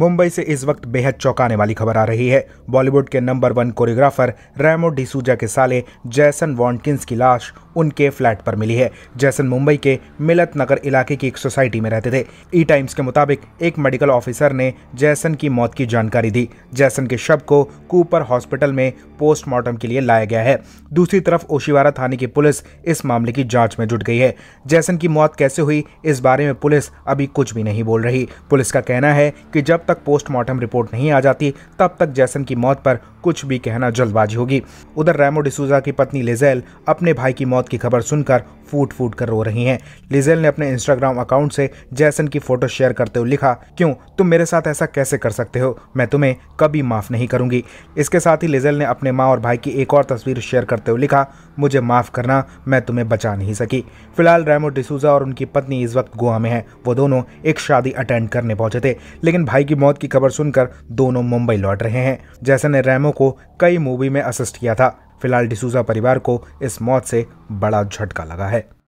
मुंबई से इस वक्त बेहद चौंकाने वाली खबर आ रही है बॉलीवुड के number one choreographer Remo D'Souza के साले जैसन वॉन्टकिंस की लाश उनके फ्लैट पर मिली है जैसन मुंबई के मिलत नगर इलाके की एक सोसाइटी में रहते थे ई टाइम्स के मुताबिक एक मेडिकल ऑफिसर ने जैसन की मौत की जानकारी दी जैसन के शव को कूपर हॉस्पिटल में पोस्टमार्टम के लिए लाया गया है दूसरी तरफ ओशीवारा थाने की पुलिस इस मामले की जांच में जुट गई है जैसन की मौत कैसे हुई इस बारे में पुलिस अभी कुछ भी नहीं बोल रही पुलिस का कहना है कि जब तक पोस्टमार्टम रिपोर्ट नहीं आ जाती तब तक जैसन की मौत पर कुछ भी कहना जल्दबाजी होगी उधर रेमो डिसूजा की पत्नी लिजेल अपने भाई की मौत की खबर सुनकर फूट फूट कर रो रही हैं लिजेल ने अपने इंस्टाग्राम अकाउंट से जैसन की फोटो शेयर करते हुए लिखा क्यों तुम मेरे साथ ऐसा कैसे कर सकते हो मैं तुम्हें कभी माफ़ नहीं करूंगी इसके साथ ही लिजेल ने अपने माँ और भाई की एक और तस्वीर शेयर करते हुए लिखा मुझे माफ़ करना मैं तुम्हें बचा नहीं सकी फिलहाल रेमो डिसूजा और उनकी पत्नी इस वक्त गोवा में है वो दोनों एक शादी अटेंड करने पहुंचे थे लेकिन भाई की मौत की खबर सुनकर दोनों मुंबई लौट रहे हैं जैसन ने रैमो को कई मूवी में असिस्ट किया था फिलहाल डिसूजा परिवार को इस मौत से बड़ा झटका लगा है